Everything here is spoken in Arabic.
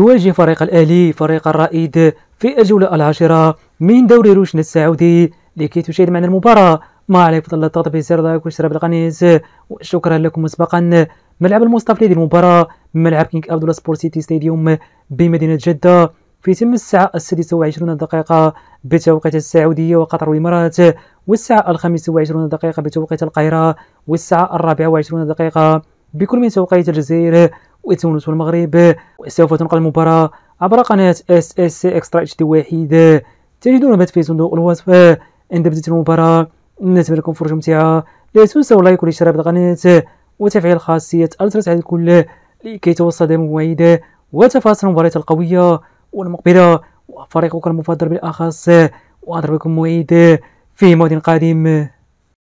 يواجه فريق الأهلي فريق الرائد في الجولة العاشرة من دوري روشن السعودي لكي تشاهد معنا المباراة ما عليك فضل الضغط في زر لايك واشتراك بالقناة وشكرا لكم مسبقا ملعب المستفيد المباراه ملعب كينغ عبد الله سبور سيتي ستاديوم بمدينة جدة في تم الساعة السادسة وعشرون دقيقة بتوقيت السعودية وقطر والإمارات والساعة الخامسة وعشرون دقيقة بتوقيت القاهرة والساعة الرابعة وعشرون دقيقة بكل من توقيت الجزائر وتونس والمغرب وسوف تنقل المباراة عبر قناة اس اس اكسترا اتش دي واحد تجدون ما في صندوق الوصف عند بداية المباراة نتمنى لكم فرجة ممتعة لا تنسوا اللايك والاشتراك بالقناة وتفعيل خاصية الترس على الكل لكي توصل مواعيد وتفاصيل المباريات القوية والمقبلة وفريقك المفضل بالأخص لكم موعد في موعد قادم